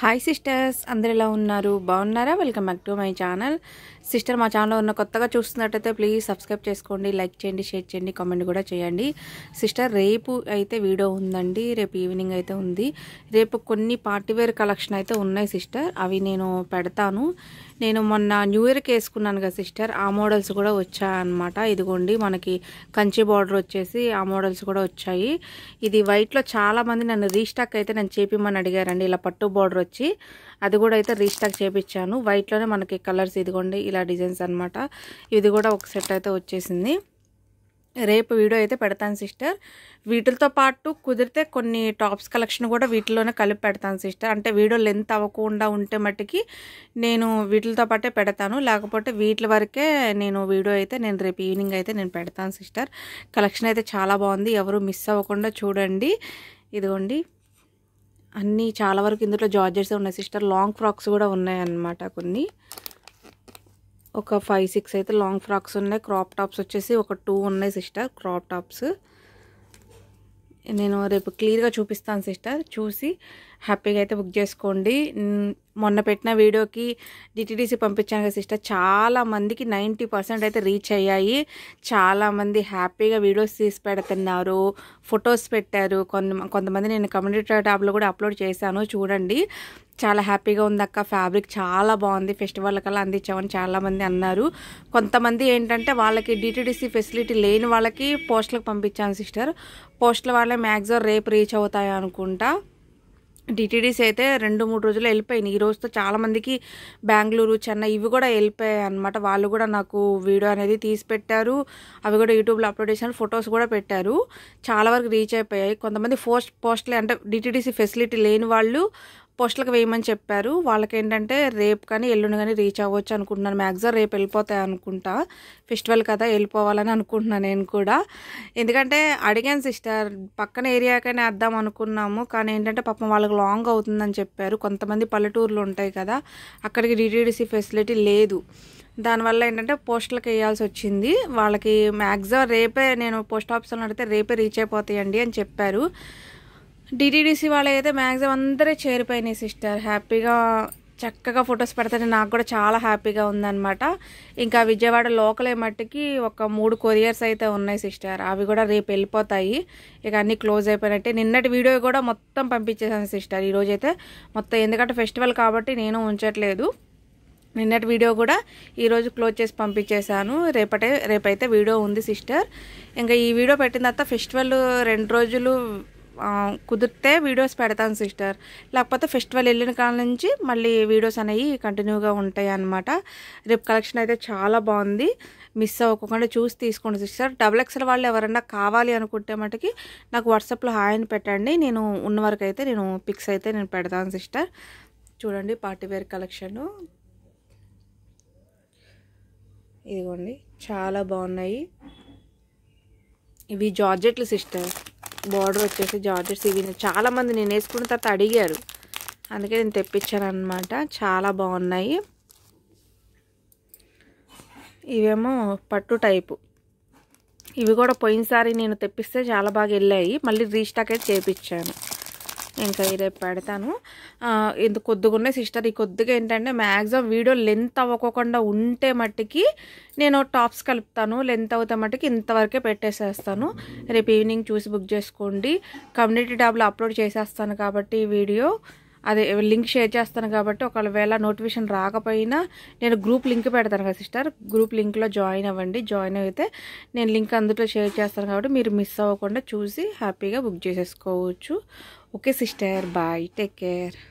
Hi sisters అందరు ఎలా ఉన్నారు బాగున్నారా welcome back to my channel sister మా ఛానల్లో ఉన్న కొత్తగా చూస్తున్నట్టయితే ప్లీజ్ సబ్స్క్రైబ్ చేసుకోండి లైక్ చేయండి షేర్ చేయండి కామెంట్ కూడా చేయండి సిస్టర్ రేపు అయితే వీడియో ఉందండి రేపు ఈవినింగ్ అయితే ఉంది రేపు కొన్ని పార్టీవేర్ కలెక్షన్ అయితే ఉన్నాయి సిస్టర్ అవి నేను పెడతాను నేను మొన్న న్యూ ఇయర్కి వేసుకున్నాను కదా సిస్టర్ ఆ మోడల్స్ కూడా వచ్చాయన్నమాట ఇదిగోండి మనకి కంచి బార్డర్ వచ్చేసి ఆ మోడల్స్ కూడా వచ్చాయి ఇది వైట్లో చాలామంది నన్ను రీస్టాక్ అయితే నన్ను చేపిమ్మని అడిగారండి ఇలా పట్టు బార్డర్ వచ్చి అది కూడా అయితే రీస్టాక్ చేయించాను వైట్లోనే మనకి కలర్స్ ఇదిగోండి ఇలా డిజైన్స్ అనమాట ఇది కూడా ఒక సెట్ అయితే వచ్చేసింది రేపు వీడియో అయితే పెడతాను సిస్టర్ వీటితో పాటు కుదిరితే కొన్ని టాప్స్ కలెక్షన్ కూడా వీటిలోనే కలిపి పెడతాను సిస్టర్ అంటే వీడియో లెంత్ అవ్వకుండా ఉంటే మట్టుకి నేను వీటితో పాటే పెడతాను లేకపోతే వీటి వరకే నేను వీడియో అయితే నేను రేపు ఈవినింగ్ అయితే నేను పెడతాను సిస్టర్ కలెక్షన్ అయితే చాలా బాగుంది ఎవరు మిస్ అవ్వకుండా చూడండి ఇదిగోండి అన్నీ చాలా వరకు ఇందులో జార్జెస్ ఉన్నాయి సిస్టర్ లాంగ్ ఫ్రాక్స్ కూడా ఉన్నాయన్నమాట కొన్ని ఒక ఫైవ్ సిక్స్ అయితే లాంగ్ ఫ్రాక్స్ ఉన్నాయి క్రాప్ టాప్స్ వచ్చేసి ఒక టూ ఉన్నాయి సిస్టర్ క్రాప్ టాప్స్ నేను రేపు క్లియర్గా చూపిస్తాను సిస్టర్ చూసి హ్యాపీగా అయితే బుక్ చేసుకోండి మొన్న పెట్టిన వీడియోకి డిటీడీసీ పంపించాను కదా సిస్టర్ చాలామందికి నైంటీ పర్సెంట్ అయితే రీచ్ అయ్యాయి చాలామంది హ్యాపీగా వీడియోస్ తీసి పెడుతున్నారు ఫొటోస్ పెట్టారు కొంత కొంతమంది నేను కమ్యూనిటీ ట్యాబ్లో కూడా అప్లోడ్ చేశాను చూడండి చాలా హ్యాపీగా ఉంది అక్క ఫ్యాబ్రిక్ చాలా బాగుంది ఫెస్టివల్ కల్లా అందించామని చాలామంది అన్నారు కొంతమంది ఏంటంటే వాళ్ళకి డిటీడీసీ ఫెసిలిటీ లేని వాళ్ళకి పోస్టులకు పంపించాను సిస్టర్ పోస్టుల వాళ్ళే మ్యాక్సిమం రేపు రీచ్ అవుతాయి అనుకుంటా టీటీడీస్ అయితే రెండు మూడు రోజులు వెళ్ళిపోయినాయి ఈ రోజుతో చాలామందికి బెంగళూరు చెన్నై ఇవి కూడా వెళ్ళిపోయాయి అనమాట వాళ్ళు కూడా నాకు వీడియో అనేది తీసి పెట్టారు అవి కూడా యూట్యూబ్లో అప్లోడ్ చేసిన ఫొటోస్ కూడా పెట్టారు చాలా వరకు రీచ్ అయిపోయాయి కొంతమంది పోస్ట్ పోస్ట్లే అంటే డిటీడీసీ ఫెసిలిటీ లేని వాళ్ళు పోస్టులకు వేయమని చెప్పారు వాళ్ళకి ఏంటంటే రేపు కానీ ఎల్లుండి కానీ రీచ్ అవ్వచ్చు అనుకుంటున్నాను మ్యాక్సిమం రేపు వెళ్ళిపోతాయి అనుకుంటా ఫెస్టివల్ కదా వెళ్ళిపోవాలని అనుకుంటున్నాను నేను కూడా ఎందుకంటే అడిగాను సిస్టర్ పక్కన ఏరియాకైనా వేద్దాం అనుకున్నాము కానీ ఏంటంటే పాపం వాళ్ళకి లాంగ్ అవుతుందని చెప్పారు కొంతమంది పల్లెటూర్లు ఉంటాయి కదా అక్కడికి డీటీడీసీ ఫెసిలిటీ లేదు దానివల్ల ఏంటంటే పోస్టులకు వేయాల్సి వచ్చింది వాళ్ళకి మ్యాక్సిమం రేపే నేను పోస్ట్ ఆఫీస్లో నడితే రేపే రీచ్ అయిపోతాయండి అని చెప్పారు డిటీడీసీ వాళ్ళైతే మ్యాక్సిమం అందరూ చేరిపోయినాయి సిస్టర్ హ్యాపీగా చక్కగా ఫొటోస్ పెడతానే నాకు కూడా చాలా హ్యాపీగా ఉందనమాట ఇంకా విజయవాడ లోకలే మట్టికి ఒక మూడు కొరియర్స్ అయితే ఉన్నాయి సిస్టర్ అవి కూడా రేపు వెళ్ళిపోతాయి ఇక అన్నీ క్లోజ్ అయిపోయినట్టే నిన్నటి వీడియో కూడా మొత్తం పంపించేసాను సిస్టర్ అయితే మొత్తం ఎందుకంటే ఫెస్టివల్ కాబట్టి నేను ఉంచట్లేదు నిన్నటి వీడియో కూడా ఈరోజు క్లోజ్ చేసి పంపించేశాను రేపటే రేపైతే వీడియో ఉంది సిస్టర్ ఇంకా ఈ వీడియో పెట్టిన తర్వాత ఫెస్టివల్ రెండు రోజులు కుదిరితే వీడియోస్ పెడతాను సిస్టర్ లేకపోతే ఫెస్టివల్ వెళ్ళిన కాడ నుంచి మళ్ళీ వీడియోస్ అనేవి కంటిన్యూగా ఉంటాయి అనమాట రేపు కలెక్షన్ అయితే చాలా బాగుంది మిస్ అవ్వకుండా చూసి తీసుకోండి సిస్టర్ డబుల్ ఎక్స్ఎల్ వాళ్ళు ఎవరన్నా కావాలి అనుకుంటే మటుకి నాకు వాట్సాప్లో హాయ్ అని పెట్టండి నేను ఉన్న వరకు అయితే నేను పిక్స్ అయితే నేను పెడతాను సిస్టర్ చూడండి పార్టీవేర్ కలెక్షను ఇదిగోండి చాలా బాగున్నాయి ఇవి జార్జెట్లు సిస్టర్ బార్డర్ వచ్చేసి జార్జెట్స్ ఇవి చాలామంది నేను వేసుకున్న తర్వాత అడిగారు అందుకే నేను తెప్పించాను అనమాట చాలా బాగున్నాయి ఇవేమో పట్టు టైపు ఇవి కూడా పోయినసారి నేను తెప్పిస్తే చాలా బాగా వెళ్ళాయి మళ్ళీ రీస్టాక్ అయితే చేపించాను ఇంకా ఈ రేపు పెడతాను ఇంత కొద్దిగా ఉన్నాయి సిస్టర్ ఈ కొద్దిగా ఏంటంటే మ్యాక్సిమం వీడియో లెంత్ అవ్వకుండా ఉంటే మట్టికి నేను టాప్స్ కలుపుతాను లెంత్ అవుతే మట్టికి ఇంతవరకే పెట్టేసేస్తాను రేపు ఈవినింగ్ చూసి బుక్ చేసుకోండి కమ్యూనిటీ ట్యాబ్లో అప్లోడ్ చేసేస్తాను కాబట్టి వీడియో అదే లింక్ షేర్ చేస్తాను కాబట్టి ఒకవేళ నోటిఫికేషన్ రాకపోయినా నేను గ్రూప్ లింక్ పెడతాను కదా సిస్టర్ గ్రూప్ లింక్లో జాయిన్ అవ్వండి జాయిన్ అయితే నేను లింక్ అందులో షేర్ చేస్తాను కాబట్టి మీరు మిస్ అవ్వకుండా చూసి హ్యాపీగా బుక్ చేసేసుకోవచ్చు Okay, sister. Bye. Take care.